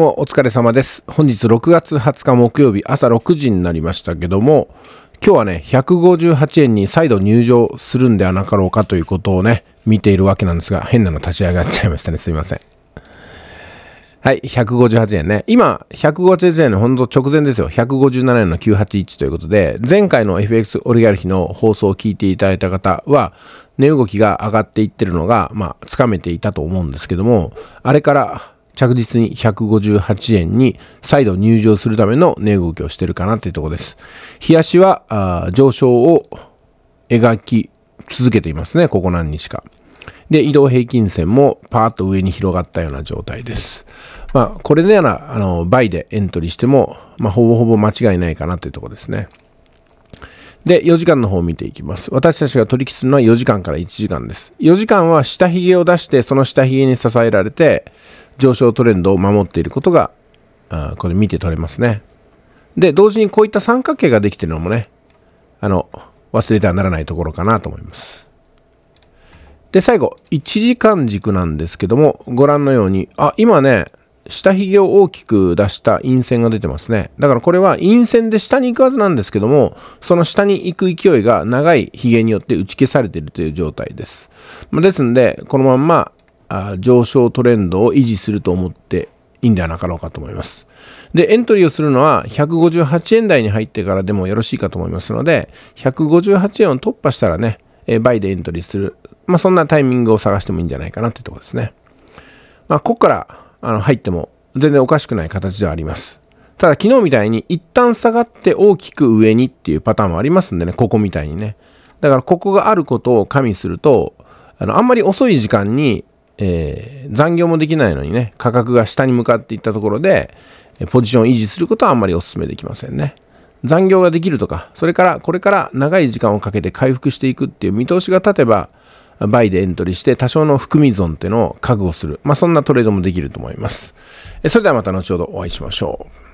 もお疲れ様です。本日6月20日木曜日朝6時になりましたけども、今日はね、158円に再度入場するんではなかろうかということをね、見ているわけなんですが、変なの立ち上がっちゃいましたね。すいません。はい、158円ね。今、158円のほんと直前ですよ。157円の981ということで、前回の FX オリガルヒの放送を聞いていただいた方は、値動きが上がっていってるのが、まあ、つかめていたと思うんですけども、あれから着実に158円に再度入場するための値動きをしてるかなというところです。日足は上昇を描き続けていますね、ここ何日か。で、移動平均線もパーッと上に広がったような状態です。まあ、これなら、あの、倍でエントリーしても、まあ、ほぼほぼ間違いないかなというところですね。で、4時間の方を見ていきます。私たちが取引するのは4時間から1時間です。4時間は下髭を出して、その下髭に支えられて、上昇トレンドを守っていることが、あこれ見て取れますね。で、同時にこういった三角形ができてるのもね、あの、忘れてはならないところかなと思います。で、最後、1時間軸なんですけども、ご覧のように、あ、今ね、下髭を大きく出した陰線が出てますね。だからこれは陰線で下に行くはずなんですけども、その下に行く勢いが長い髭によって打ち消されているという状態です。まあ、ですんで、このまんま上昇トレンドを維持すると思っていいんではなかろうかと思います。で、エントリーをするのは158円台に入ってからでもよろしいかと思いますので、158円を突破したらね、えー、倍でエントリーする。まあ、そんなタイミングを探してもいいんじゃないかなというところですね。まあ、ここからあの入っても全然おかしくない形ではあります。ただ昨日みたいに一旦下がって大きく上にっていうパターンもありますんでね、ここみたいにね。だからここがあることを加味すると、あの、あんまり遅い時間にえー、残業もできないのにね、価格が下に向かっていったところで、ポジションを維持することはあんまりお勧めできませんね。残業ができるとか、それからこれから長い時間をかけて回復していくっていう見通しが立てば、倍でエントリーして多少の含み損っていうのを覚悟する。まあ、そんなトレードもできると思います。それではまた後ほどお会いしましょう。